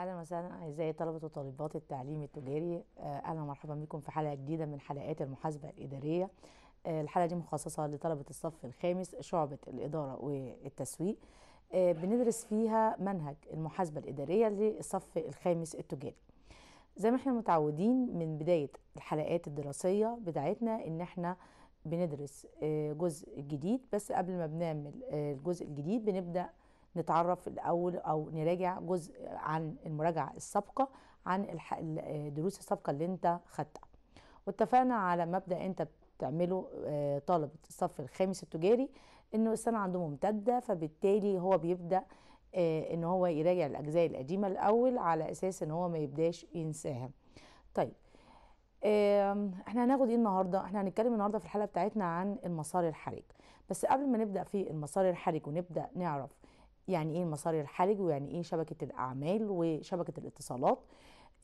اهلا وسهلا اعزائي طلبه وطالبات التعليم التجاري آه، اهلا ومرحبا بكم في حلقه جديده من حلقات المحاسبه الاداريه آه، الحلقه دي مخصصه لطلبه الصف الخامس شعبه الاداره والتسويق آه، بندرس فيها منهج المحاسبه الاداريه للصف الخامس التجاري زي ما احنا متعودين من بدايه الحلقات الدراسيه بتاعتنا ان احنا بندرس جزء جديد بس قبل ما بنعمل الجزء الجديد بنبدا نتعرف الاول او نراجع جزء عن المراجعه السابقه عن الدروس السابقه اللي انت خدتها واتفقنا على مبدا انت بتعمله آه، طالب الصف الخامس التجاري انه السنه عنده ممتده فبالتالي هو بيبدا آه، ان هو يراجع الاجزاء القديمه الاول على اساس ان هو ما يبداش ينساها طيب احنا هناخد ايه النهارده احنا هنتكلم النهارده في الحلقه بتاعتنا عن المسار الحرج بس قبل ما نبدا في المسار الحرج ونبدا نعرف يعني ايه المصاري الحرج ويعني ايه شبكه الاعمال وشبكه الاتصالات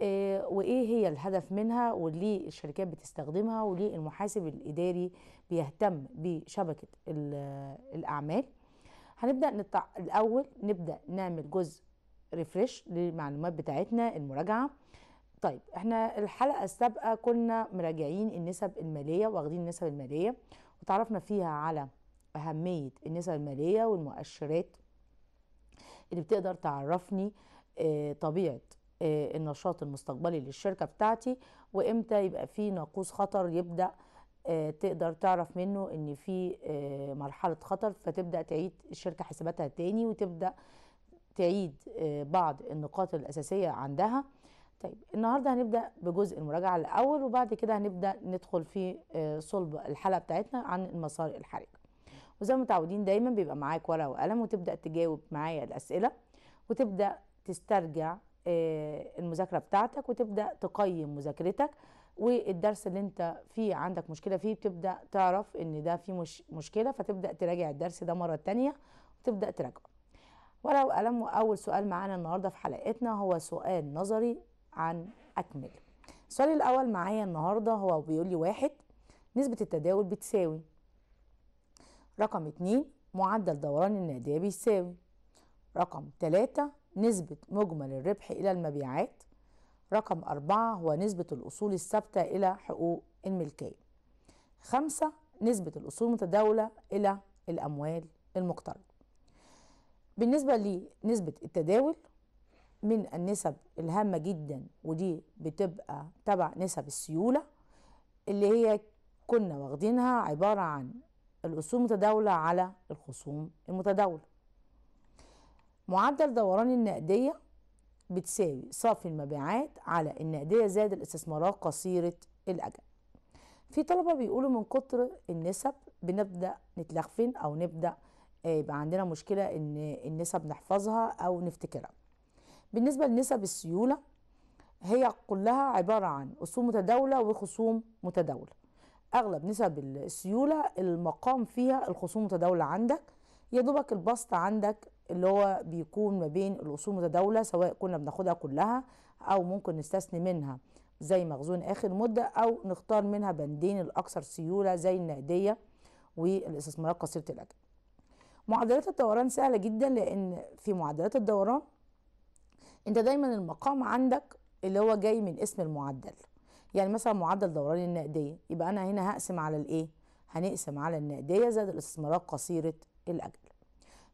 آه، وايه هي الهدف منها وليه الشركات بتستخدمها وليه المحاسب الاداري بيهتم بشبكه الاعمال هنبدا نتع... الاول نبدا نعمل جزء ريفرش للمعلومات بتاعتنا المراجعه طيب احنا الحلقه السابقه كنا مراجعين النسب الماليه واخدين النسب الماليه وتعرفنا فيها على اهميه النسب الماليه والمؤشرات اللي بتقدر تعرفني آه، طبيعه آه، النشاط المستقبلي للشركه بتاعتي وامتى يبقى في ناقوس خطر يبدا آه، تقدر تعرف منه ان في مرحله خطر فتبدا تعيد الشركه حساباتها تاني وتبدا تعيد بعض النقاط الاساسيه عندها طيب النهارده هنبدا بجزء المراجعه الاول وبعد كده هنبدا ندخل في صلب الحلقه بتاعتنا عن المسار الحرج وزي ما متعودين دايما بيبقى معاك ورقه وقلم وتبدا تجاوب معايا الاسئله وتبدا تسترجع آه، المذاكره بتاعتك وتبدا تقيم مذاكرتك والدرس اللي انت فيه عندك مشكله فيه بتبدا تعرف ان ده فيه مش مشكله فتبدا تراجع الدرس ده مره تانية وتبدا تراجعه ورقه وقلم واول سؤال معانا النهارده في حلقتنا هو سؤال نظري عن اكمل السؤال الاول معايا النهارده هو بيقول لي واحد نسبه التداول بتساوي رقم اتنين معدل دوران النادية بيساوي رقم تلاتة نسبة مجمل الربح إلى المبيعات رقم أربعة هو نسبة الأصول الثابتة إلى حقوق الملكية خمسة نسبة الأصول المتداولة إلى الأموال المقترضة بالنسبة لنسبة التداول من النسب الهامة جدا ودي بتبقى تبع نسب السيولة اللي هي كنا واخدينها عبارة عن الأصول متداولة على الخصوم المتداولة معدل دوران النقدية بتساوي صافي المبيعات على النقدية زائد الاستثمارات قصيرة الأجل في طلبة بيقولوا من كتر النسب بنبدأ نتلخفن أو نبدأ آه، يبقى عندنا مشكلة إن النسب نحفظها أو نفتكرها بالنسبة لنسب السيولة هي كلها عبارة عن أصول متداولة وخصوم متداولة اغلب نسب السيوله المقام فيها الخصوم المتداوله عندك يا دوبك البسط عندك اللي هو بيكون ما بين الاصول المتداوله سواء كنا بناخدها كلها او ممكن نستثني منها زي مخزون اخر مده او نختار منها بندين الاكثر سيوله زي النقديه والاستثمارات قصيره الاجل معدلات الدوران سهله جدا لان في معدلات الدوران انت دايما المقام عندك اللي هو جاي من اسم المعدل يعني مثلا معدل دوران النقديه يبقى انا هنا هقسم على الايه هنقسم على النقديه زائد الاستثمارات قصيره الاجل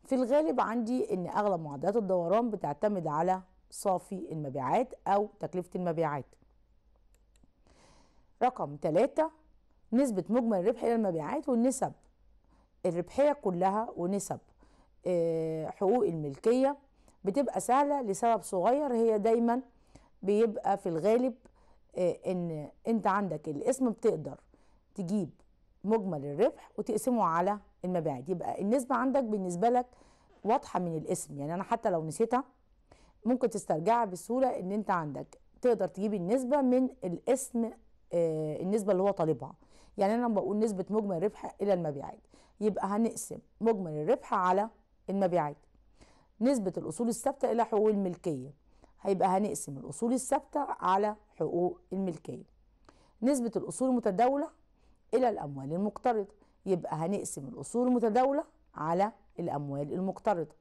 في الغالب عندي ان اغلب معدلات الدوران بتعتمد على صافي المبيعات او تكلفه المبيعات رقم 3 نسبه مجمل الربح الى المبيعات والنسب الربحيه كلها ونسب آه، حقوق الملكيه بتبقى سهله لسبب صغير هي دايما بيبقى في الغالب آه، ان انت عندك الاسم بتقدر تجيب مجمل الربح وتقسمه على المبيعات يبقى النسبه عندك بالنسبه لك واضحه من الاسم يعني انا حتى لو نسيتها ممكن تسترجعها بسهوله ان انت عندك تقدر تجيب النسبه من الاسم آه، النسبه اللي هو طالبها يعني انا بقول نسبه مجمل الربح الى المبيعات يبقى هنقسم مجمل الربح على المبيعات نسبه الاصول الثابته الى حقوق الملكيه هيبقى هنقسم الأصول الثابتة على حقوق الملكية نسبة الأصول المتداولة إلى الأموال المقترضة يبقى هنقسم الأصول المتداولة على الأموال المقترضة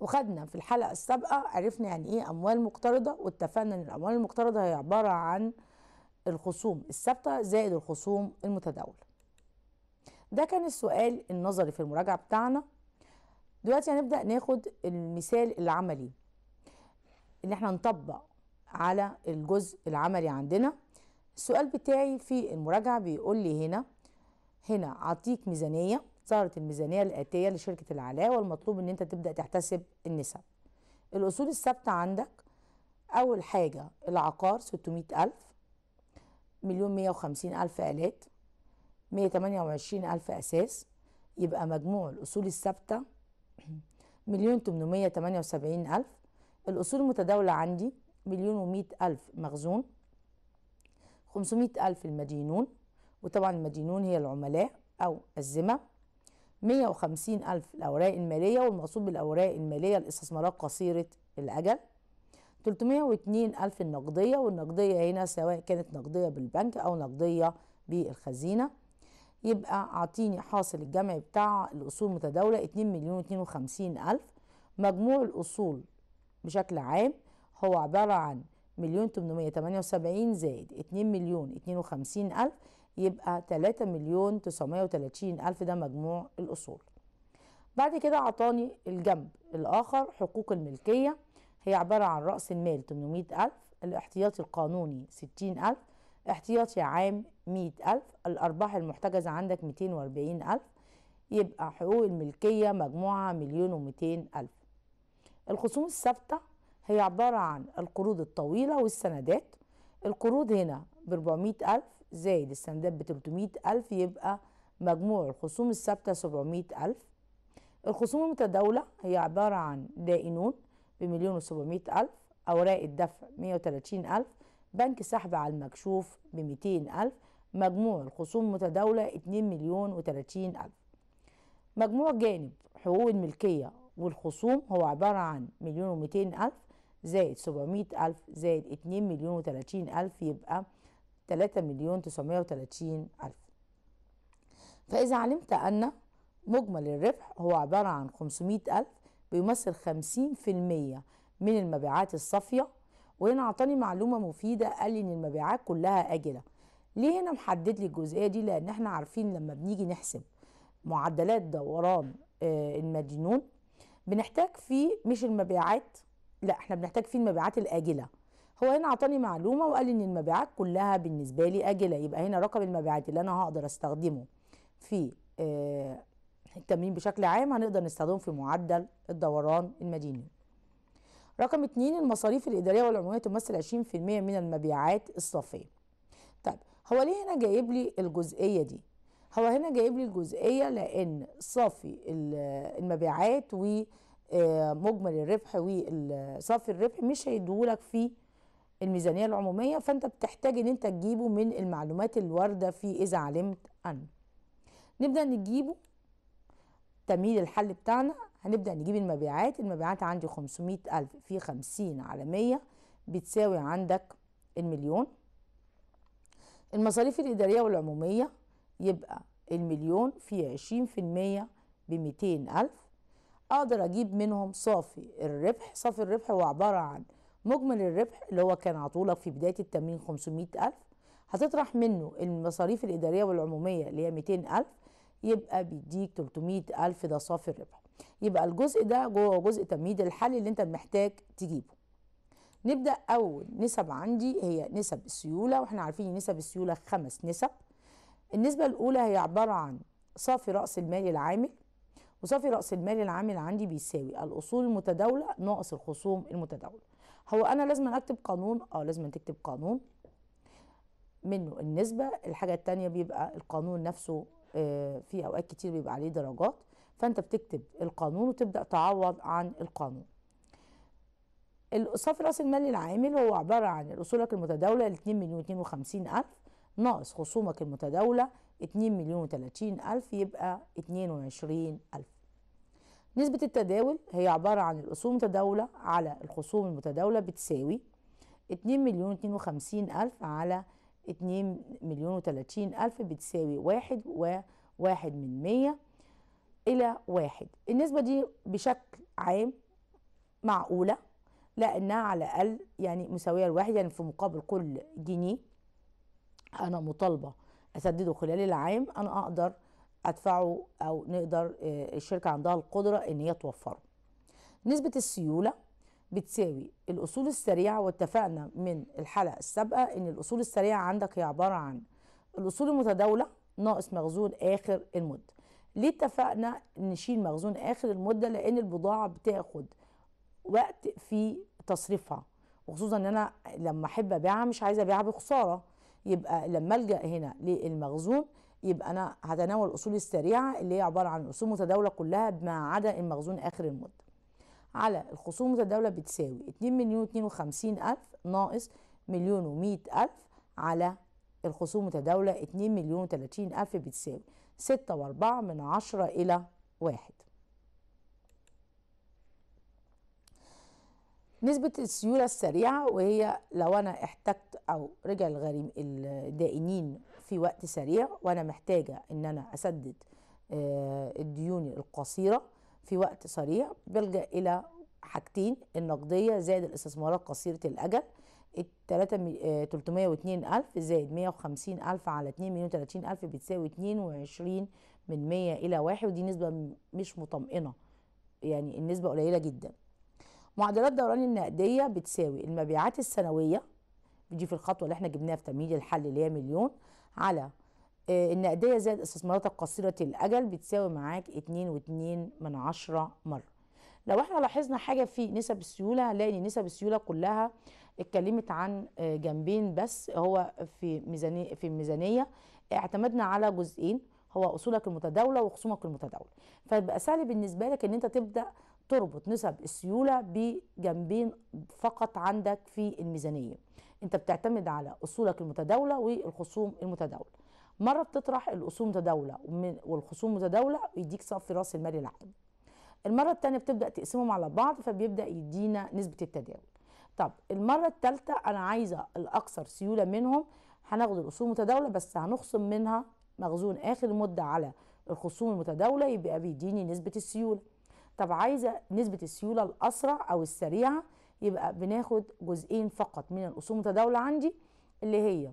وخدنا في الحلقة السابقة عرفنا يعني إيه أموال مقترضة واتفقنا إن الأموال المقترضة هي عبارة عن الخصوم الثابتة زائد الخصوم المتداولة ده كان السؤال النظري في المراجعة بتاعنا دلوقتي هنبدأ ناخد المثال العملي ان احنا نطبق على الجزء العملي عندنا السؤال بتاعي في المراجعة بيقول لي هنا هنا اعطيك ميزانية ظهرت الميزانية الآتية لشركة العلاء والمطلوب ان انت تبدأ تحتسب النسب الأصول الثابتة عندك أول حاجة العقار 600000 مليون 150000 آلات 128000 أساس يبقى مجموع الأصول الثابتة مليون 878000 الأصول المتداولة عندي مليون ومئة ألف مخزون خمسمائة ألف المدينون وطبعا المدينون هي العملاء أو الذمة مية وخمسين ألف الأوراق المالية والمقصود بالأوراق المالية الاستثمارات قصيرة الأجل 302 ألف النقدية والنقدية هنا سواء كانت نقدية بالبنك أو نقدية بالخزينة يبقى أعطيني حاصل الجمع بتاع الأصول المتداولة 2 مليون 52 ألف مجموع الأصول بشكل عام هو عبارة عن مليون 878 زائد 2 مليون وخمسين ألف يبقى 3 مليون 930 ألف ده مجموع الأصول بعد كده عطاني الجنب الآخر حقوق الملكية هي عبارة عن رأس المال تمنمية ألف الاحتياطي القانوني 60 ألف احتياطي عام مية ألف الأرباح المحتجزة عندك 240 ألف يبقى حقوق الملكية مجموعة مليون ومتين ألف الخصوم الثابته هي عباره عن القروض الطويله والسندات القروض هنا ب 400000 زائد السندات ب 300000 يبقى مجموع الخصوم الثابته 700000 الخصوم المتداولة هي عبارة عن دائنون بمليون و ألف أوراق الدفع 130000 ألف بنك سحب على المكشوف ب ألف مجموع الخصوم المتداولة اتنين مليون و ألف مجموع جانب حقوق الملكية والخصوم هو عبارة عن مليون ومتين ألف زائد سبعمية ألف زائد اتنين مليون وتلاتين ألف يبقى تلاتة مليون تسعمية وتلاتين ألف فإذا علمت أن مجمل الربح هو عبارة عن خمسمية ألف بيمثل خمسين في المية من المبيعات الصافية وهنا أعطاني معلومة مفيدة قال لي إن المبيعات كلها آجلة ليه هنا محدد لي الجزئية دي لأن احنا عارفين لما بنيجي نحسب معدلات دوران آه، المدينون بنحتاج فيه مش المبيعات لا احنا بنحتاج فيه المبيعات الاجله هو هنا عطاني معلومه وقال ان المبيعات كلها بالنسبه لي اجله يبقى هنا رقم المبيعات اللي انا هقدر استخدمه في آه التمرين بشكل عام هنقدر نستخدمه في معدل الدوران المديني رقم اتنين المصاريف الاداريه والعموميه تمثل 20% من المبيعات الصافيه طيب هو ليه هنا جايب لي الجزئيه دي هو هنا جايب لي الجزئيه لان صافي المبيعات ومجمل آه، الربح وصافي الربح مش هيدولك في الميزانيه العموميه فانت بتحتاج ان انت تجيبه من المعلومات الوارده في اذا علمت ان نبدا نجيبه تمهيد الحل بتاعنا هنبدا نجيب المبيعات المبيعات عندي 500 ألف في 50 على 100 بتساوي عندك المليون المصاريف الإدارية والعمومية يبقى المليون في عشرين في المية بميتين ألف أقدر أجيب منهم صافي الربح صافي الربح هو عبارة عن مجمل الربح اللي هو كان عطولك في بداية التمرين 500 ألف هتطرح منه المصاريف الإدارية والعمومية اللي هي مئتين ألف يبقى بيديك 300 ألف ده صافي الربح يبقى الجزء ده جوه جزء تمهيد الحل اللي انت محتاج تجيبه نبدأ أول نسب عندي هي نسب السيولة واحنا عارفين نسب السيولة خمس نسب النسبة الأولى هي عبارة عن صافي رأس المال العامل وصافي رأس المال العامل عندي بيساوي الأصول المتداولة ناقص الخصوم المتداولة هو أنا لازم أكتب قانون أه لازم تكتب قانون منه النسبة الحاجة التانية بيبقى القانون نفسه آه، في أوقات كتير بيبقى عليه درجات فأنت بتكتب القانون وتبدأ تعوض عن القانون صافي راس المال العامل هو عبارة عن أصولك المتداولة 2 مليون 52 ألف ناقص خصومك المتداولة 2 مليون و30 ألف يبقى 22 ألف نسبة التداول هي عبارة عن الأصول المتداولة على الخصوم المتداولة بتساوي 2 مليون 52 ألف على 2 مليون و30 ألف بتساوي واحد وواحد من مية إلى واحد النسبة دي بشكل عام معقولة لأنها على الأقل يعني مساوية لواحد يعني في مقابل كل جنيه انا مطالبه اسدده خلال العام انا اقدر ادفعه او نقدر آه، الشركه عندها القدره ان هي توفره نسبه السيوله بتساوي الاصول السريعه واتفقنا من الحلقه السابقه ان الاصول السريعه عندك هي عباره عن الاصول المتداوله ناقص مخزون اخر المده ليه اتفقنا نشيل مخزون اخر المده لان البضاعه بتاخد وقت في تصريفها وخصوصا ان انا لما احب ابيعها مش عايزه ابيعها بخساره يبقى لما الجا هنا للمخزون يبقى انا هتناول الاصول السريعه اللي هي عباره عن اصول متداوله كلها ما عدا المخزون اخر المده على الخصوم المتداوله بتساوي 2 مليون 52 الف ناقص مليون و100 الف على الخصوم المتداوله 2 مليون 30 الف بتساوي 6 و4 من 10 الى 1 نسبة السيولة السريعة وهي لو أنا احتجت أو رجع الغريم الدائنين في وقت سريع وأنا محتاجة إن أنا أسدد آه، الديون القصيرة في وقت سريع بلجأ إلى حاجتين النقدية زائد الاستثمارات قصيرة الأجل 302 آه، ألف زائد 150 ألف على 2 مليون ألف بتساوي 22 من 100 إلى 1 ودي نسبة مش مطمئنة يعني النسبة قليلة جدا معدلات دوران النقديه بتساوي المبيعات السنويه دي في الخطوه اللي احنا جبناها في تمهيد الحل اللي هي مليون على آه، النقديه زائد استثماراتك قصيره الاجل بتساوي معاك 2.2 من عشرة مره لو احنا لاحظنا حاجه في نسب السيوله هنلاقي نسب السيوله كلها اتكلمت عن آه، جنبين بس هو في ميزانيه في الميزانيه اعتمدنا على جزئين هو اصولك المتداوله وخصومك المتداوله فيبقى سهل بالنسبه لك ان انت تبدا تربط نسب السيوله بجنبين فقط عندك في الميزانيه انت بتعتمد على اصولك المتداوله والخصوم المتداوله مره بتطرح الاصول متداوله والخصوم المتداولة يديك صافي راس المال العام المره الثانيه بتبدا تقسمهم على بعض فبيبدا يدينا نسبه التداول طب المره الثالثه انا عايزه الاكثر سيوله منهم هناخد الاصول المتداوله بس هنخصم منها مخزون اخر مده على الخصوم المتداوله يبقى بيديني نسبه السيوله طب عايزه نسبه السيوله الاسرع او السريعه يبقى بناخد جزئين فقط من الاصول المتداوله عندي اللي هي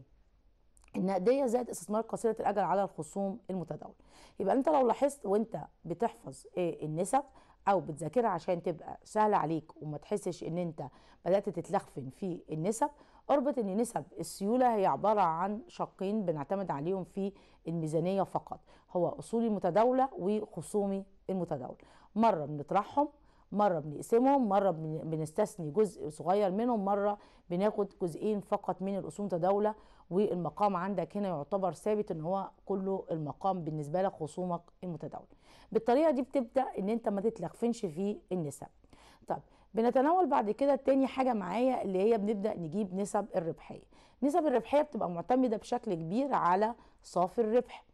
النقديه زائد استثمار قصيره الاجل على الخصوم المتداوله يبقى انت لو لاحظت وانت بتحفظ آه، النسب او بتذاكرها عشان تبقى سهله عليك وما تحسش ان انت بدات تتلخفن في النسب اربط ان نسب السيوله هي عباره عن شقين بنعتمد عليهم في الميزانيه فقط هو اصولي المتداوله وخصومي المتداول مره بنطرحهم مره بنقسمهم مره بنستثني جزء صغير منهم مره بناخد جزئين فقط من الاصول تداوله والمقام عندك هنا يعتبر ثابت ان هو كله المقام بالنسبه لك خصومك المتداول بالطريقه دي بتبدا ان انت ما تتلخفنش في النسب طب بنتناول بعد كده تاني حاجه معايا اللي هي بنبدا نجيب نسب الربحيه نسب الربحيه بتبقى معتمده بشكل كبير على صافي الربح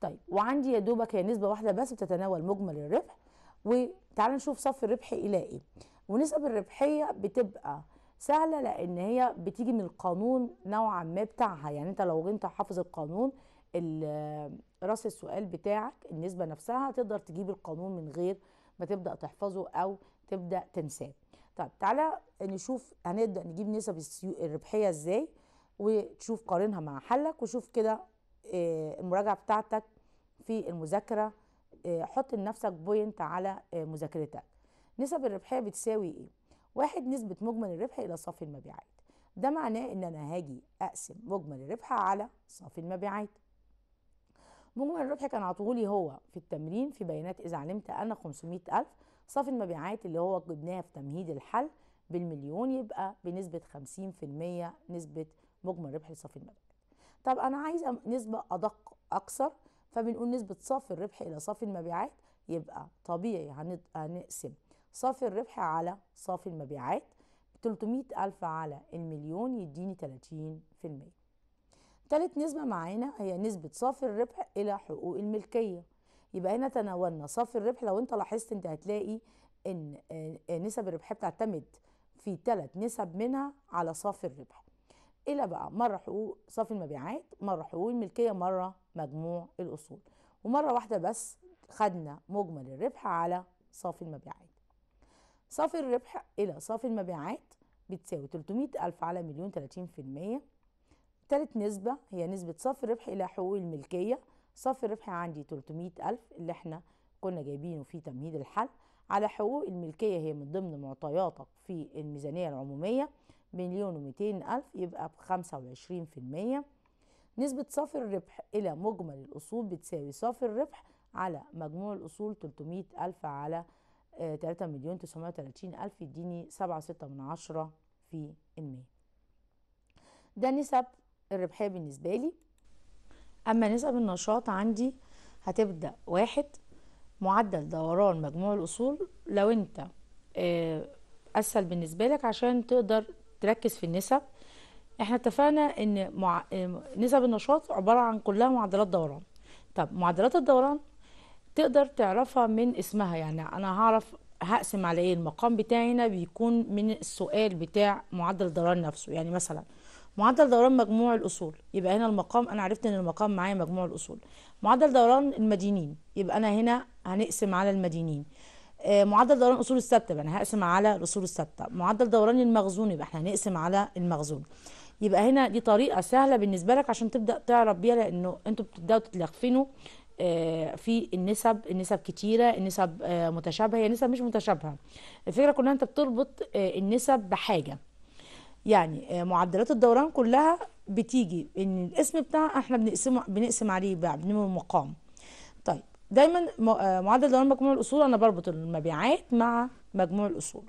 طيب وعندي يا دوبك هي نسبه واحده بس بتتناول مجمل الربح وتعال نشوف صف الربح الى ايه ونسب الربحيه بتبقى سهله لان هي بتيجي من القانون نوعا ما بتاعها يعني انت لو انت حافظ القانون راس السؤال بتاعك النسبه نفسها تقدر تجيب القانون من غير ما تبدا تحفظه او تبدا تنساه طب تعالى نشوف هنبدا نجيب نسب الربحيه ازاي وتشوف قارنها مع حلك وشوف كده آه، المراجعه بتاعتك في المذاكره آه، حط لنفسك بوينت على آه، مذاكرتك نسب الربحيه بتساوي ايه واحد نسبه مجمل الربح الى صافي المبيعات ده معناه ان انا هاجي اقسم مجمل الربح على صافي المبيعات مجمل الربح كان عطولي هو في التمرين في بيانات اذا علمت انا 500000 صافي المبيعات اللي هو جبناها في تمهيد الحل بالمليون يبقى بنسبه 50% نسبه مجمل ربح لصافي المبيعات طب انا عايزه نسبه ادق اكثر فبنقول نسبة صافي الربح إلى صافي المبيعات يبقى طبيعي هنقسم صافي الربح على صافي المبيعات 300 ألف على المليون يديني 30% تالت نسبة معانا هي نسبة صافي الربح إلى حقوق الملكية يبقى هنا تناولنا صافي الربح لو انت لاحظت انت هتلاقي ان آه، نسب الربح بتعتمد في ثلاث نسب منها على صافي الربح الى بقى مره حقوق صافي المبيعات مره حقوق الملكيه مره مجموع الاصول ومره واحده بس خدنا مجمل الربح على صافي المبيعات صافي الربح الى صافي المبيعات بتساوي 300 ألف على مليون 30% تالت نسبة هي نسبة صافي الربح إلى حقوق الملكية صافي الربح عندي 300 ألف اللي احنا كنا جايبينه في تمهيد الحل على حقوق الملكية هي من ضمن معطياتك في الميزانية العمومية مليون وميتين ألف يبقى بخمسة وعشرين في المية نسبة صافي الربح إلى مجمل الأصول بتساوي صافي الربح على مجموع الأصول تلتمية ألف على آه، تلاتة مليون تسعمية وتلاتين ألف يديني سبعة من عشرة في المية ده نسب الربحية بالنسبة لي أما نسب النشاط عندي هتبدأ واحد معدل دوران مجموع الأصول لو أنت آه، أسهل بالنسبة لك عشان تقدر تركز في النسب احنا اتفقنا ان مع... نسب النشاط عباره عن كلها معدلات دوران طب معدلات الدوران تقدر تعرفها من اسمها يعني انا هعرف هقسم على ايه المقام بتاعي هنا بيكون من السؤال بتاع معدل الدوران نفسه يعني مثلا معدل دوران مجموع الاصول يبقى هنا المقام انا عرفت ان المقام معايا مجموع الاصول معدل دوران المدينين يبقى انا هنا هنقسم على المدينين آه، معدل دوران الاصول الثابته انا يعني هقسم على الاصول الثابته معدل دوران المخزون يبقى احنا هنقسم على المخزون يبقى هنا دي طريقه سهله بالنسبه لك عشان تبدا تعرف بيها لانه انتوا بتبداوا تتلخفنوا آه، في النسب النسب كتيرة النسب آه، متشابهة هي نسب مش متشابهة الفكرة كلها انت بتربط النسب بحاجة يعني معدلات الدوران كلها بتيجي ان الاسم بتاعها احنا بنقسمه بنقسم عليه بقى بنقسم المقام دايما آه، معدل دوران مجموع الاصول انا بربط المبيعات مع مجموع الاصول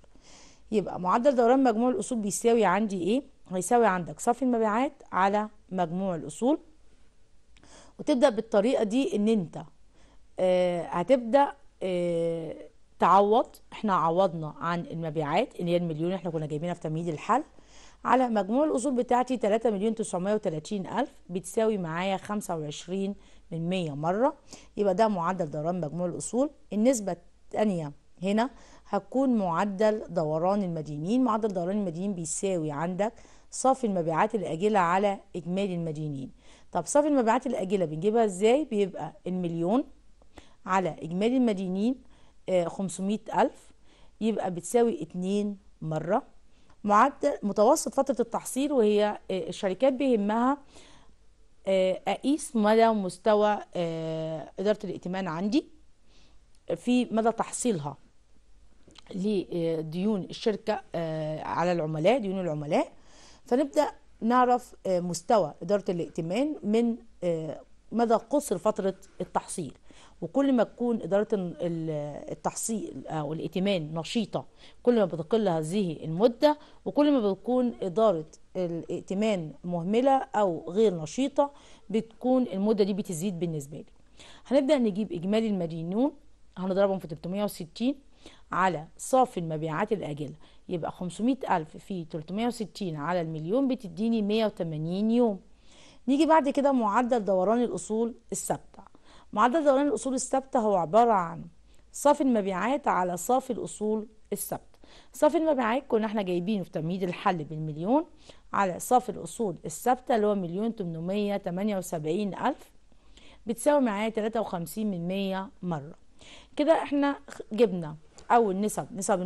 يبقى معدل دوران مجموع الاصول بيساوي عندي ايه هيساوي عندك صافي المبيعات على مجموع الاصول وتبدا بالطريقه دي ان انت آه هتبدا آه تعوض احنا عوضنا عن المبيعات اللي هي المليون احنا كنا جايبينها في تمهيد الحل على مجموع الأصول بتاعتي 3 مليون 930 ألف بتساوي معايا 25 من 100 مرة يبقى ده معدل دوران مجموع الأصول النسبة الثانية هنا هتكون معدل دوران المدينين معدل دوران المدينين بيساوي عندك صافي المبيعات الآجلة على إجمالي المدينين طب صافي المبيعات الآجلة بنجيبها إزاي بيبقى المليون على إجمالي المدينين 500 آه، ألف يبقى بتساوي 2 مرة معدل متوسط فترة التحصيل وهي آه، الشركات بيهمها آه، أقيس مدى مستوى آه، إدارة الائتمان عندي في مدى تحصيلها لديون الشركة على العملاء ديون العملاء فنبدأ نعرف مستوى إدارة الائتمان من مدى قصر فترة التحصيل وكل ما تكون إدارة التحصيل أو الائتمان نشيطة كل ما بتقل هذه المدة وكل ما بتكون إدارة الائتمان مهملة أو غير نشيطة بتكون المدة دي بتزيد بالنسبة لي هنبدأ نجيب إجمالي المدينون هنضربهم في 360 على صافي المبيعات الآجلة يبقى 500 ألف في 360 على المليون بتديني 180 يوم نيجي بعد كده معدل دوران الأصول الثابتة معدل دوران الأصول الثابتة هو عبارة عن صافي المبيعات على صافي الأصول الثابتة صافي المبيعات كنا احنا جايبينه في تمهيد الحل بالمليون على صافي الأصول الثابتة اللي هو مليون تمنمية تمانية وسبعين ألف بتساوي معايا تلاتة وخمسين من مية مرة كده احنا جبنا أول نسب نسب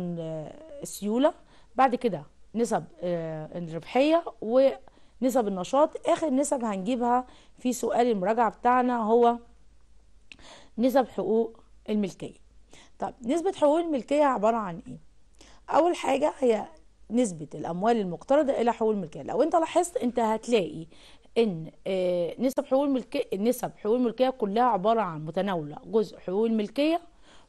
السيولة بعد كده نسب آه، الربحية ونسب النشاط آخر نسب هنجيبها في سؤال المراجعة بتاعنا هو نسب حقوق الملكية طب نسبة حقوق الملكية عبارة عن ايه؟ أول حاجة هي نسبة الأموال المقترضة إلى حقوق الملكية لو أنت لاحظت أنت هتلاقي ان آه، نسب حقوق الملكيه نسب حقوق الملكيه كلها عباره عن متناوله جزء حقوق الملكيه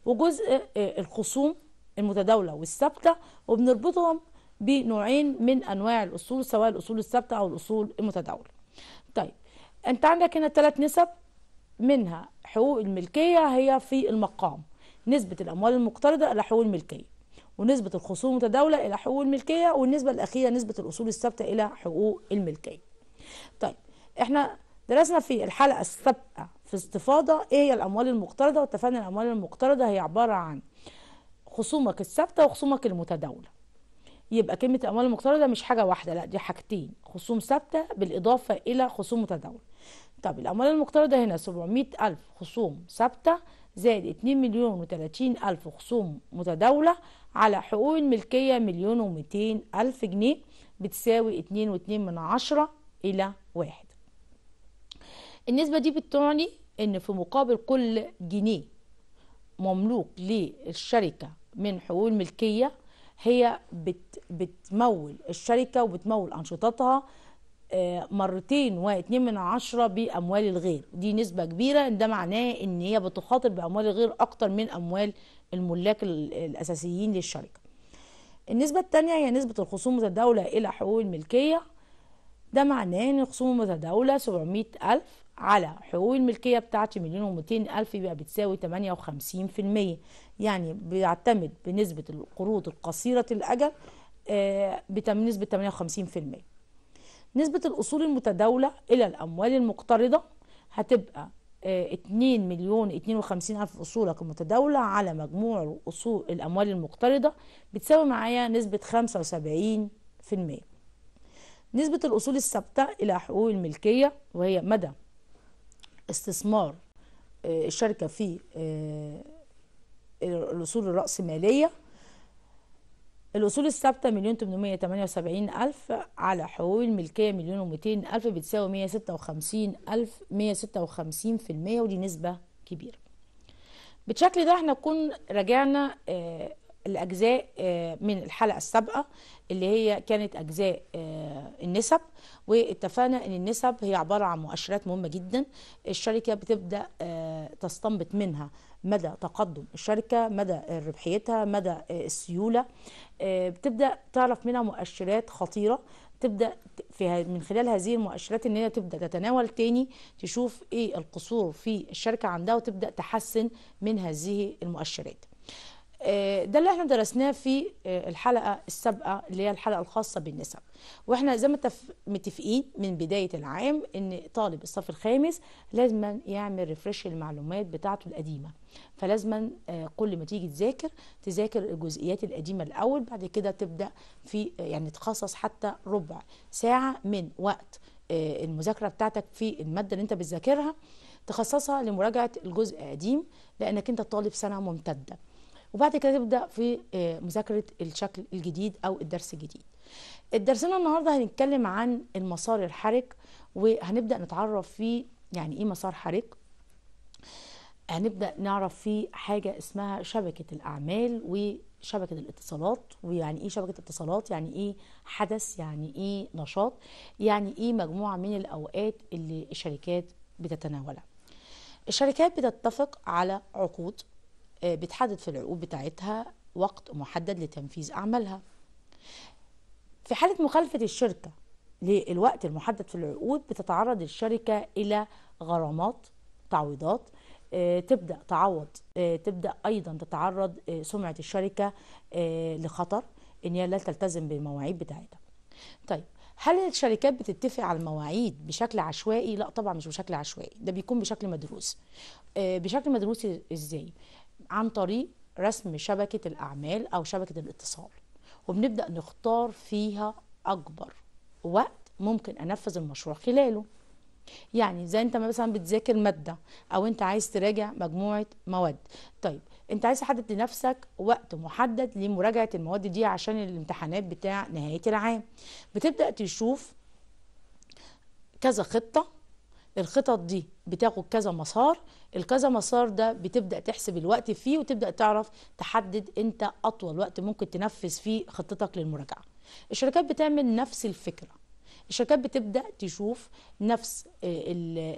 وجزء آه، الخصوم المتداوله والثابته وبنربطهم بنوعين من انواع الاصول سواء الاصول الثابته او الاصول المتداوله. طيب انت عندك هنا ثلاث نسب منها حقوق الملكية هي في المقام نسبة الأموال المقترضة إلى حقوق الملكية ونسبة الخصوم المتداولة إلى حقوق الملكية والنسبة الأخيرة نسبة الأصول الثابتة إلى حقوق الملكية طيب احنا درسنا في الحلقة السابقة في استفاضة إيه هي الأموال المقترضة واتفقنا الأموال المقترضة هي عبارة عن خصومك الثابتة وخصومك المتداولة يبقى كلمة الأموال المقترضة مش حاجة واحدة لا دي حاجتين خصوم ثابتة بالإضافة إلى خصوم متداولة طب الأموال المقترضة هنا 700 ألف خصوم ثابتة زائد 2 مليون و30 ألف خصوم متداولة على حقوق الملكية مليون و200 ألف جنيه بتساوي 2.2 من عشرة إلى واحد النسبة دي بتعني إن في مقابل كل جنيه مملوك للشركة من حقوق الملكية هي بت بتمول الشركة وبتمول أنشطتها آه، مرتين واتنين من عشرة بأموال الغير دي نسبة كبيرة ده معناه إن هي بتخاطر بأموال الغير أكتر من أموال الملاك الأساسيين للشركة النسبة الثانية هي نسبة الخصوم المتداولة إلى حقوق الملكية ده معناه إن الخصوم المتداولة سبعمية ألف على حقوق الملكية بتاعتي مليون ومتين ألف يبقى بتساوي 58% يعني بيعتمد بنسبة القروض القصيرة الأجل آه، بنسبة 58% نسبة الأصول المتداولة إلى الأموال المقترضة هتبقى 2 آه، مليون 52 ألف أصولك متداولة على مجموع أصول الأموال المقترضة بتساوي معايا نسبة 75% نسبة الأصول الثابتة إلى حقوق الملكية وهي مدى استثمار آه، الشركة في آه، الأصول الرأسمالية الأصول الثابتة مليون تمنمية تمانية وسبعين ألف على حقوق الملكية مليون ومتين ألف بتساوي مية ستة وخمسين ألف مية ستة وخمسين في المية ودي نسبة كبيرة بالشكل ده احنا نكون راجعنا آه، الأجزاء آه، من الحلقة السابقة اللي هي كانت أجزاء آه، النسب واتفقنا أن النسب هي عبارة عن مؤشرات مهمة جدا الشركة بتبدأ تستنبط منها مدى تقدم الشركه مدى ربحيتها مدى السيوله آه، بتبدا تعرف منها مؤشرات خطيره تبدا في من خلال هذه المؤشرات ان هي تبدا تتناول تاني تشوف ايه القصور في الشركه عندها وتبدا تحسن من هذه المؤشرات آه، ده اللي احنا درسناه في آه، الحلقه السابقه اللي هي الحلقه الخاصه بالنسب واحنا زي ما متفقين من بدايه العام ان طالب الصف الخامس لازم يعمل ريفرش للمعلومات بتاعته القديمه فلازما آه، كل ما تيجي تذاكر تذاكر الجزئيات القديمه الاول بعد كده تبدا في يعني تخصص حتى ربع ساعه من وقت المذاكره بتاعتك في الماده اللي انت بتذاكرها تخصصها لمراجعه الجزء القديم لانك انت طالب سنه ممتده وبعد كده تبدا في آه، مذاكره الشكل الجديد او الدرس الجديد الدرسنا النهارده هنتكلم عن المسار الحرج وهنبدا نتعرف فيه يعني ايه مسار حرج هنبدا نعرف فيه حاجه اسمها شبكه الاعمال وشبكه الاتصالات ويعني ايه شبكه اتصالات يعني ايه حدث يعني ايه نشاط يعني ايه مجموعه من الاوقات اللي الشركات بتتناولها الشركات بتتفق على عقود آه، بتحدد في العقود بتاعتها وقت محدد لتنفيذ أعمالها في حالة مخالفة الشركة للوقت المحدد في العقود بتتعرض الشركة إلى غرامات تعويضات آه، تبدأ تعوض آه، تبدأ أيضا تتعرض سمعة الشركة لخطر إن هي لا تلتزم بالمواعيد بتاعتها طيب هل الشركات بتتفق على المواعيد بشكل عشوائي لا طبعا مش بشكل عشوائي ده بيكون بشكل مدروس بشكل مدروس ازاي عن طريق رسم شبكة الأعمال أو شبكة الاتصال وبنبدأ نختار فيها أكبر وقت ممكن أنفذ المشروع خلاله يعني زي انت مثلا بتذاكر مادة او انت عايز تراجع مجموعة مواد طيب انت عايز تحدد لنفسك وقت محدد لمراجعة المواد دي عشان الامتحانات بتاع نهاية العام بتبدأ تشوف كذا خطة الخطط دي بتاخد كذا مسار الكذا مسار ده بتبدا تحسب الوقت فيه وتبدا تعرف تحدد انت اطول وقت ممكن تنفذ فيه خطتك للمراجعه الشركات بتعمل نفس الفكره الشركات بتبدا تشوف نفس آه،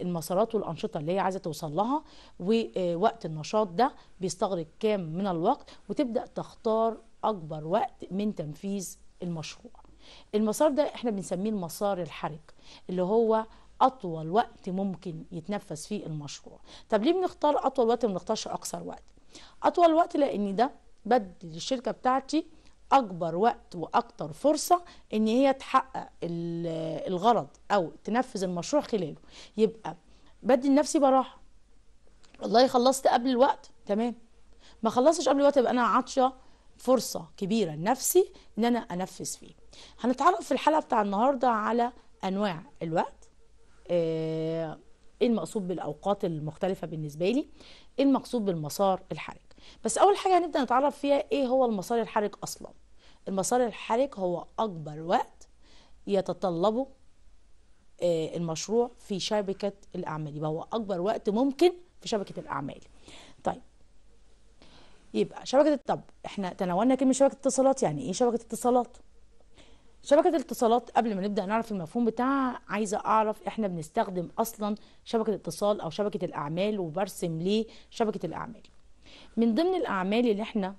المسارات والانشطه اللي هي عايزه توصل لها ووقت آه، النشاط ده بيستغرق كام من الوقت وتبدا تختار اكبر وقت من تنفيذ المشروع المسار ده احنا بنسميه المسار الحرج اللي هو اطول وقت ممكن يتنفذ فيه المشروع طب ليه بنختار اطول وقت ما بنختارش اقصر وقت اطول وقت لان ده بدي للشركه بتاعتي اكبر وقت واكتر فرصه ان هي تحقق الغرض او تنفذ المشروع خلاله يبقى بدي لنفسي براحه والله خلصت قبل الوقت تمام ما خلصتش قبل الوقت يبقى انا عطشه فرصه كبيره لنفسي ان انا انفذ فيه هنتعرف في الحلقه بتاع النهارده على انواع الوقت آه، ايه المقصود بالاوقات المختلفه بالنسبه لي ايه المقصود بالمسار الحرج بس اول حاجه هنبدا نتعرف فيها ايه هو المسار الحرج اصلا المسار الحرج هو اكبر وقت يتطلبه آه، المشروع في شبكه الاعمال يبقى هو اكبر وقت ممكن في شبكه الاعمال طيب يبقى شبكه طب احنا تناولنا كلمه شبكه اتصالات يعني ايه شبكه اتصالات شبكة الاتصالات قبل ما نبدأ نعرف المفهوم بتاعها عايزة أعرف إحنا بنستخدم أصلا شبكة الاتصال أو شبكة الأعمال وبرسم ليه شبكة الأعمال من ضمن الأعمال اللي إحنا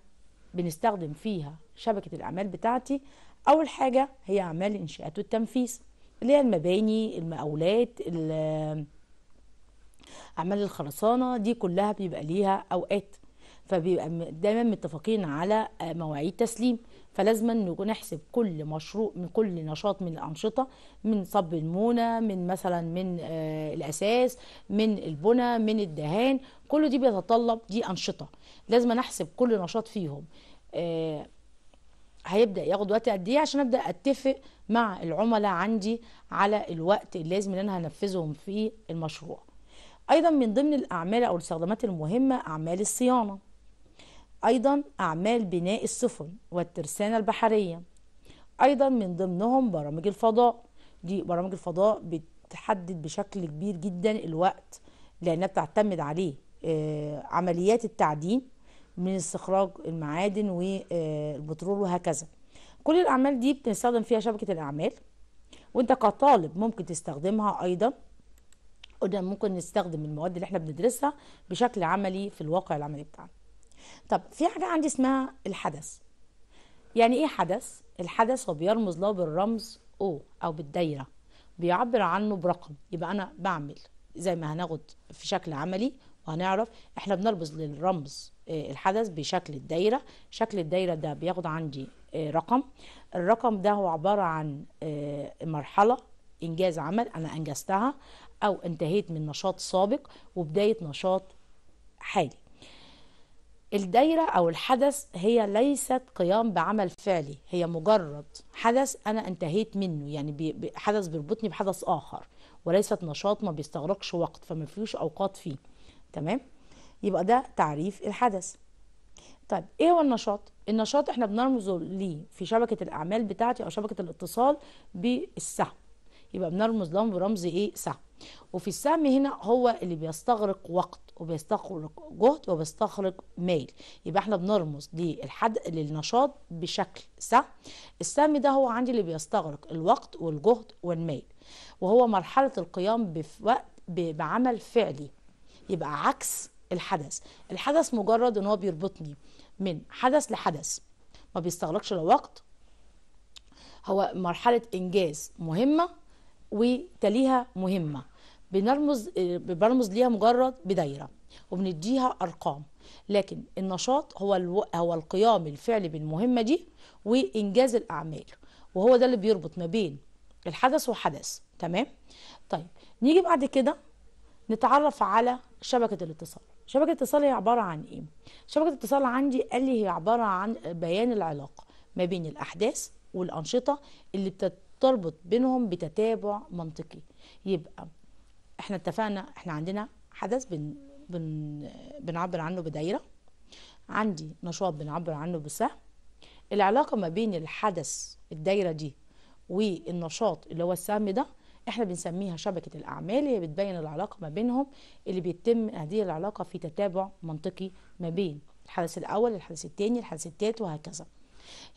بنستخدم فيها شبكة الأعمال بتاعتي أول حاجة هي أعمال الإنشاءات والتنفيذ اللي هي المباني المقاولات أعمال الخرسانة دي كلها بيبقى ليها أوقات فبيبقى دايما متفقين على مواعيد تسليم فلازم نحسب كل مشروع من كل نشاط من الانشطه من صب المونه من مثلا من آه، الاساس من البنى من الدهان كل دي بيتطلب دي انشطه لازم نحسب كل نشاط فيهم آه، هيبدا ياخد وقت قد ايه عشان ابدا اتفق مع العملاء عندي على الوقت اللازم اللي انا هنفذهم في المشروع ايضا من ضمن الاعمال او الاستخدامات المهمه اعمال الصيانه أيضا أعمال بناء السفن والترسانة البحرية أيضا من ضمنهم برامج الفضاء دي برامج الفضاء بتحدد بشكل كبير جدا الوقت لأنها بتعتمد عليه آه، عمليات التعدين من استخراج المعادن والبترول آه، وهكذا كل الأعمال دي بتستخدم فيها شبكة الأعمال وانت كطالب ممكن تستخدمها أيضا وده ممكن نستخدم المواد اللي احنا بندرسها بشكل عملي في الواقع العملي بتاعنا طب في حاجه عندي اسمها الحدث يعني ايه حدث الحدث هو بيرمز له بالرمز او او بالدايره بيعبر عنه برقم يبقى انا بعمل زي ما هناخد في شكل عملي وهنعرف احنا بنرمز للرمز آه، الحدث بشكل الدايره شكل الدايره ده بياخد عندي آه، رقم الرقم ده هو عباره عن آه، مرحله انجاز عمل انا انجزتها او انتهيت من نشاط سابق وبدايه نشاط حالي الدايرة أو الحدث هي ليست قيام بعمل فعلي هي مجرد حدث أنا انتهيت منه يعني حدث بيربطني بحدث آخر وليست نشاط ما بيستغرقش وقت فما فيهوش أوقات فيه تمام يبقى ده تعريف الحدث طيب ايه هو النشاط النشاط احنا بنرمزه ليه في شبكه الاعمال بتاعتي او شبكه الاتصال بالسهم يبقى بنرمز لهم برمز ايه سهم وفي السهم هنا هو اللي بيستغرق وقت وبيستغرق جهد وبيستغرق ميل يبقى احنا بنرمز للحد للنشاط بشكل سهم السهم ده هو عندي اللي بيستغرق الوقت والجهد والميل وهو مرحلة القيام بوقت بعمل فعلي يبقى عكس الحدث الحدث مجرد ان هو بيربطني من حدث لحدث ما بيستغرقش الوقت هو مرحلة انجاز مهمة وتليها مهمة بنرمز برمز ليها مجرد بدايرة وبنديها أرقام لكن النشاط هو الو... هو القيام الفعلي بالمهمة دي وإنجاز الأعمال وهو ده اللي بيربط ما بين الحدث وحدث تمام طيب نيجي بعد كده نتعرف على شبكة الاتصال شبكة الاتصال هي عبارة عن ايه شبكة الاتصال عندي قال لي هي عبارة عن بيان العلاقة ما بين الأحداث والأنشطة اللي بتت تربط بينهم بتتابع منطقي يبقى احنا اتفقنا احنا عندنا حدث بن بن بنعبر عنه بدايره عندي نشاط بنعبر عنه بسهم العلاقه ما بين الحدث الدايره دي والنشاط اللي هو السهم ده احنا بنسميها شبكه الاعمال هي بتبين العلاقه ما بينهم اللي بيتم هذه العلاقه في تتابع منطقي ما بين الحدث الاول الحدث الثاني الحدث الثالث وهكذا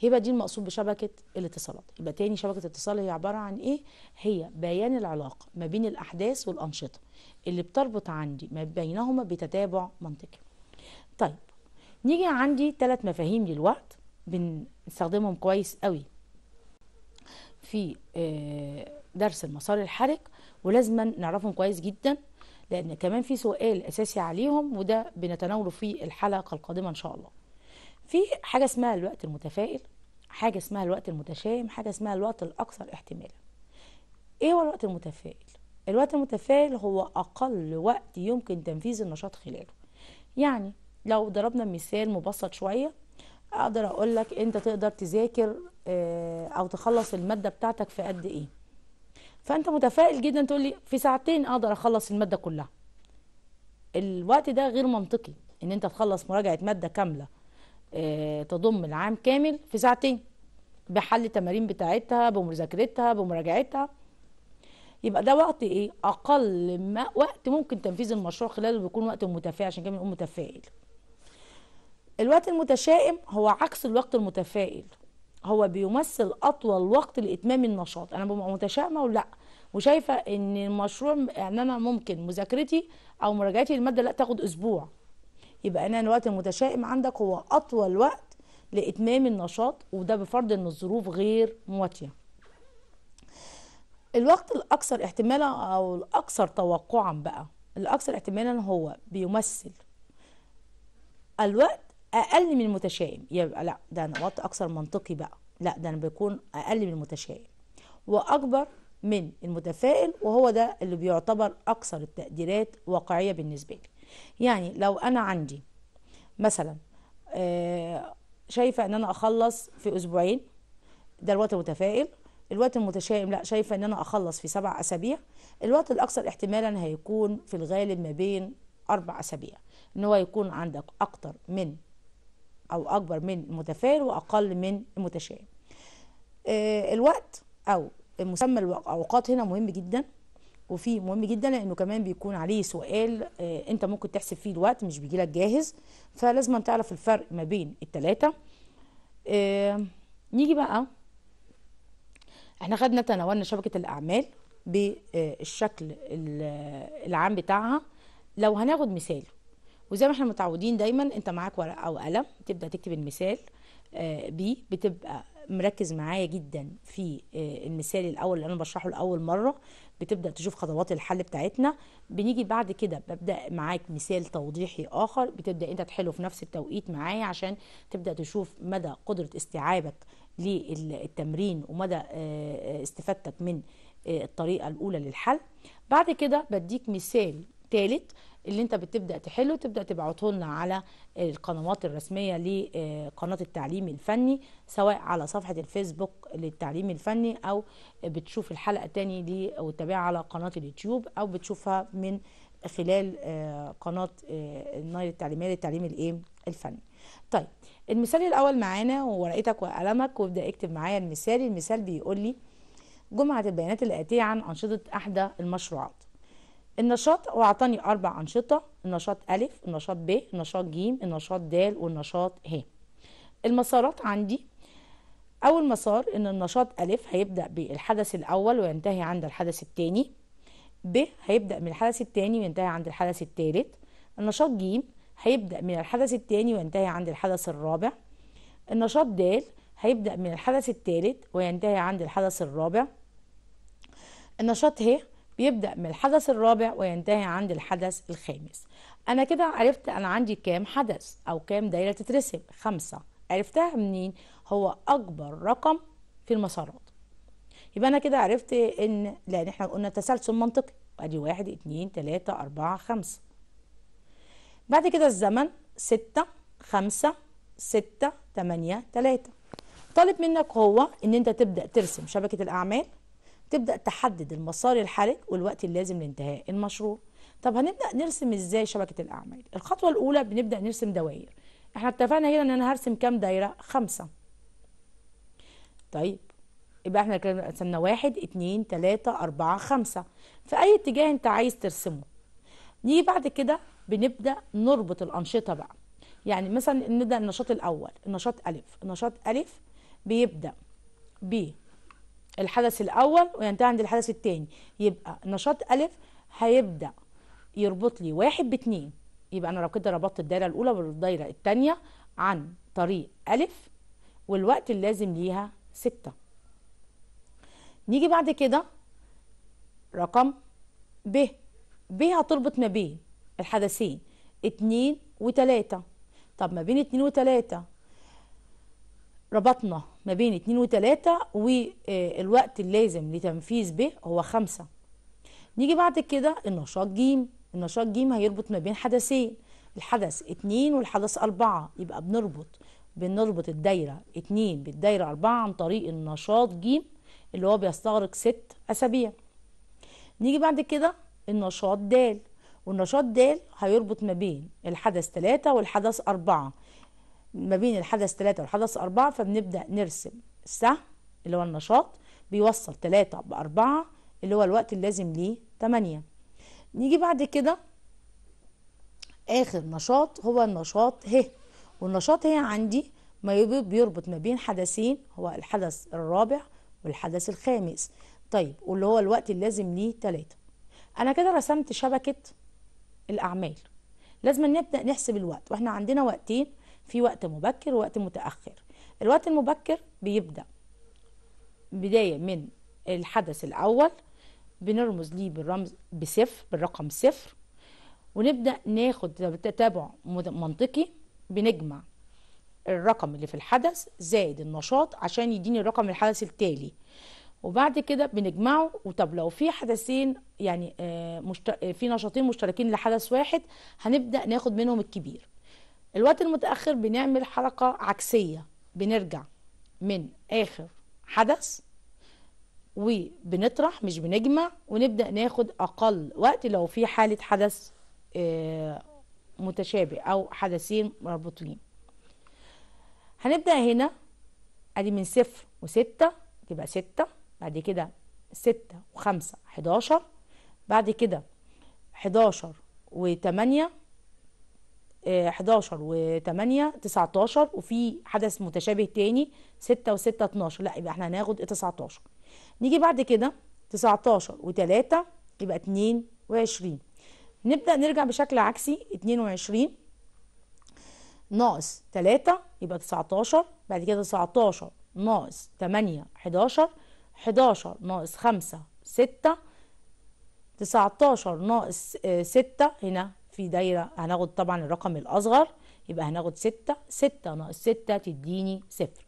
هبه دي المقصود بشبكه الاتصالات يبقى تاني شبكه الاتصال هي عباره عن ايه هي بيان العلاقه ما بين الاحداث والانشطه اللي بتربط عندي ما بينهما بتتابع منطقي طيب نيجي عندي ثلاث مفاهيم للوقت بنستخدمهم كويس قوي في آه، درس المسار الحرج ولازم نعرفهم كويس جدا لان كمان في سؤال اساسي عليهم وده بنتناوله في الحلقه القادمه ان شاء الله في حاجه اسمها الوقت المتفائل حاجه اسمها الوقت المتشائم حاجه اسمها الوقت الاكثر احتمالا ايه هو الوقت المتفائل الوقت المتفائل هو اقل وقت يمكن تنفيذ النشاط خلاله يعني لو ضربنا مثال مبسط شويه اقدر اقول لك انت تقدر تذاكر آه، او تخلص الماده بتاعتك في قد ايه فانت متفائل جدا تقول لي في ساعتين اقدر اخلص الماده كلها الوقت ده غير منطقي ان انت تخلص مراجعه ماده كامله آه، تضم العام كامل في ساعتين بحل التمارين بتاعتها بمذاكرتها بمراجعتها يبقى ده وقت ايه اقل ما وقت ممكن تنفيذ المشروع خلاله بيكون وقت متفائل عشان كده بنقول متفائل الوقت المتشائم هو عكس الوقت المتفائل هو بيمثل اطول وقت لاتمام النشاط انا ببقى متشائمه ولا وشايفه ان المشروع ان انا ممكن مذاكرتي او مراجعتي للماده لا تاخد اسبوع يبقى انا الوقت المتشائم عندك هو اطول وقت لاتمام النشاط وده بفرض ان الظروف غير مواتيه الوقت الاكثر احتمالا او الاكثر توقعا بقى الاكثر احتمالا هو بيمثل الوقت اقل من المتشائم يبقى لا ده انا وقت اكثر منطقي بقى لا ده انا بيكون اقل من المتشائم واكبر من المتفائل وهو ده اللي بيعتبر اكثر التقديرات واقعيه بالنسبه لي يعني لو انا عندي مثلا آه، شايفه ان انا اخلص في اسبوعين ده الوقت المتفائل الوقت المتشائم لا شايفه ان انا اخلص في سبع اسابيع الوقت الاكثر احتمالا هيكون في الغالب ما بين اربع اسابيع ان هو يكون عندك اكتر من او اكبر من المتفائل واقل من المتشائم آه، الوقت او مسمى الاوقات هنا مهم جدا وفي مهم جدا لانه كمان بيكون عليه سؤال آه، انت ممكن تحسب فيه الوقت مش بيجي لك جاهز فلازم تعرف الفرق ما بين الثلاثه آه، نيجي بقى احنا خدنا تناولنا شبكه الاعمال بالشكل العام بتاعها لو هناخد مثال وزي ما احنا متعودين دايما انت معاك ورقه او قلم تبدا تكتب المثال آه، بيه بتبقى مركز معايا جدا في المثال الاول اللي انا بشرحه لاول مره بتبدا تشوف خطوات الحل بتاعتنا بنيجي بعد كده ببدا معاك مثال توضيحي اخر بتبدا انت تحله في نفس التوقيت معايا عشان تبدا تشوف مدى قدره استيعابك للتمرين ومدى آه، آه، استفادتك من آه، الطريقه الاولى للحل بعد كده بديك مثال ثالث اللي انت بتبدا تحله تبدا تبعته لنا على القنوات الرسميه لقناه آه، التعليم الفني سواء على صفحه الفيسبوك للتعليم الفني او بتشوف الحلقه تاني دي وتتابعها على قناه اليوتيوب او بتشوفها من خلال آه، قناه آه، النايل التعليميه للتعليم الايه الفني طيب المثال الاول معانا وورقتك وقلمك وابدا اكتب معايا المثال المثال بيقول لي جمعه البيانات الاتيه عن انشطه احدى المشروعات النشاط هو اربع انشطه النشاط الف النشاط ب النشاط ج النشاط د والنشاط ه المسارات عندي اول مسار ان النشاط الف هيبدا بالحدث الاول وينتهي عند الحدث الثاني ب هيبدا من الحدث الثاني وينتهي عند الحدث الثالث النشاط ج هيبدا من الحدث الثاني وينتهي عند الحدث الرابع النشاط د هيبدا من الحدث الثالث وينتهي عند الحدث الرابع النشاط ه بيبدأ من الحدث الرابع وينتهي عند الحدث الخامس أنا كده عرفت أنا عندي كام حدث أو كام دايرة تترسم خمسة عرفتها منين هو أكبر رقم في المسارات يبقى أنا كده عرفت إن لأن إحنا قلنا تسلسل منطقي أدي واحد اتنين تلاتة أربعة خمسة بعد كده الزمن ستة خمسة ستة تمانية تلاتة طالب منك هو إن أنت تبدأ ترسم شبكة الأعمال تبدا تحدد المسار الحالي والوقت اللازم لانتهاء المشروع طب هنبدا نرسم ازاي شبكه الاعمال الخطوه الاولى بنبدا نرسم دوائر احنا اتفقنا هنا ان انا هرسم كام دايره خمسة طيب يبقى احنا رسمنا واحد اتنين تلاتة اربعة خمسة في اي اتجاه انت عايز ترسمه نيجي بعد كده بنبدا نربط الانشطه بقى يعني مثلا نبدا النشاط الاول النشاط الف النشاط الف بيبدا ب الحدث الاول وينتهي عند الحدث الثاني يبقى نشاط الف هيبدا يربط لي واحد باتنين يبقى انا لو كده ربطت الدايره الاولى بالدايره الثانيه عن طريق الف والوقت اللازم ليها ستة نيجي بعد كده رقم ب ب هتربط ما بين الحدثين اتنين وتلاتة طب ما بين اتنين وتلاتة ربطنا ما بين 2 و3 والوقت اللازم لتنفيذ ب هو 5 نيجي بعد كده النشاط ج النشاط ج هيربط ما بين حدثين الحدث 2 والحدث 4 يبقى بنربط بنربط الدايره 2 بالدايره 4 عن طريق النشاط ج اللي هو بيستغرق 6 اسابيع نيجي بعد كده النشاط د والنشاط د هيربط ما بين الحدث 3 والحدث 4 ما بين الحدث 3 والحدث 4 فبنبدا نرسم السهم اللي هو النشاط بيوصل 3 ب 4 اللي هو الوقت اللازم ليه 8 نيجي بعد كده اخر نشاط هو النشاط ه والنشاط ه عندي ما بيربط ما بين حدثين هو الحدث الرابع والحدث الخامس طيب واللي هو الوقت اللازم ليه 3 انا كده رسمت شبكه الاعمال لازم نبدا نحسب الوقت واحنا عندنا وقتين في وقت مبكر ووقت متاخر الوقت المبكر بيبدا بدايه من الحدث الاول بنرمز ليه بالرمز بصفر بالرقم صفر ونبدا ناخد تتابع منطقي بنجمع الرقم اللي في الحدث زائد النشاط عشان يديني الرقم الحدث التالي وبعد كده بنجمعه وطب لو في حدثين يعني آه، في نشاطين مشتركين لحدث واحد هنبدا ناخد منهم الكبير الوقت المتاخر بنعمل حركه عكسيه بنرجع من اخر حدث وبنطرح مش بنجمع ونبدا ناخد اقل وقت لو في حاله حدث آه، متشابه او حدثين مربوطين هنبدا هنا ادي من صفر وستة تبقى ستة بعد كده ستة وخمسة حداشر بعد كده حداشر وتمانية 11 و8 19 وفي حدث متشابه تاني 6 و6 12 لا يبقى احنا هناخد 19 نيجي بعد كده 19 و3 يبقى 22 نبدأ نرجع بشكل عكسي 22 ناقص 3 يبقى 19 بعد كده 19 ناقص 8 11 11 ناقص 5 6 19 ناقص 6 آه، هنا في دايرة هناخد طبعا الرقم الأصغر يبقى هناخد ستة ستة ناقص ستة تديني صفر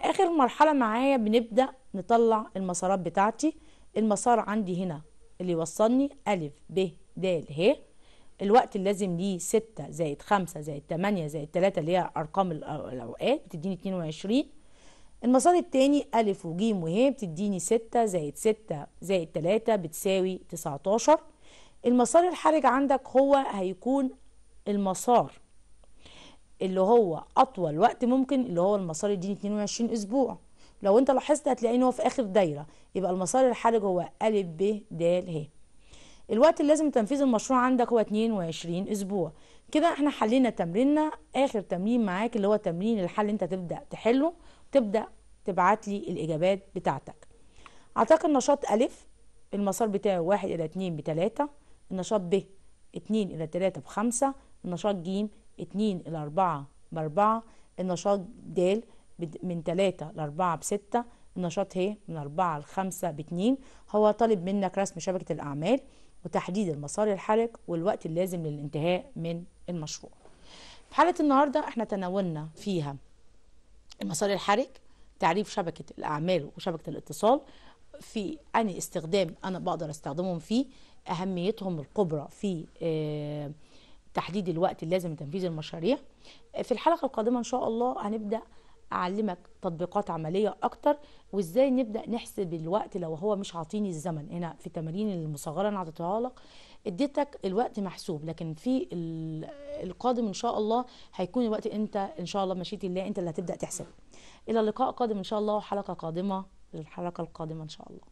آخر مرحلة معايا بنبدأ نطلع المسارات بتاعتي المسار عندي هنا اللي وصلني ألف ب د ه الوقت اللازم ليه ستة زائد خمسة زائد تمانية زائد تلاتة اللي هي أرقام الأوقات بتديني اتنين وعشرين المسار التاني ألف وجيم وه بتديني ستة زائد ستة زائد تلاتة بتساوي تسعتاشر المسار الحرج عندك هو هيكون المسار اللي هو اطول وقت ممكن اللي هو المسار الديني 22 اسبوع لو انت لاحظت هتلاقي ان هو في اخر دايره يبقى المسار الحرج هو ا ب د ه الوقت اللي لازم تنفيذ المشروع عندك هو 22 اسبوع كده احنا حلينا تمريننا اخر تمرين معاك اللي هو تمرين الحل انت تبدا تحله تبدا تبعت لي الاجابات بتاعتك اعتقد نشاط الف المسار بتاعه 1 الى 2 ب 3 النشاط ب اتنين إلى تلاتة بخمسة النشاط ج اتنين إلى أربعة بأربعة النشاط د من تلاتة لأربعة بستة النشاط ه من أربعة لخمسة باتنين هو طالب منك رسم شبكة الأعمال وتحديد المسار الحرج والوقت اللازم للانتهاء من المشروع في حالة النهاردة احنا تناولنا فيها المسار الحرج تعريف شبكة الأعمال وشبكة الاتصال في أني استخدام أنا بقدر استخدمهم فيه اهميتهم الكبرى في آه، تحديد الوقت اللازم لتنفيذ المشاريع في الحلقه القادمه ان شاء الله هنبدا اعلمك تطبيقات عمليه اكتر وازاي نبدا نحسب الوقت لو هو مش عاطيني الزمن هنا في التمارين المصغره انا عطيتها لك اديتك الوقت محسوب لكن في القادم ان شاء الله هيكون الوقت انت ان شاء الله مشيت الله انت اللي هتبدا تحسب الى اللقاء قادم ان شاء الله وحلقه قادمه الحلقه القادمه ان شاء الله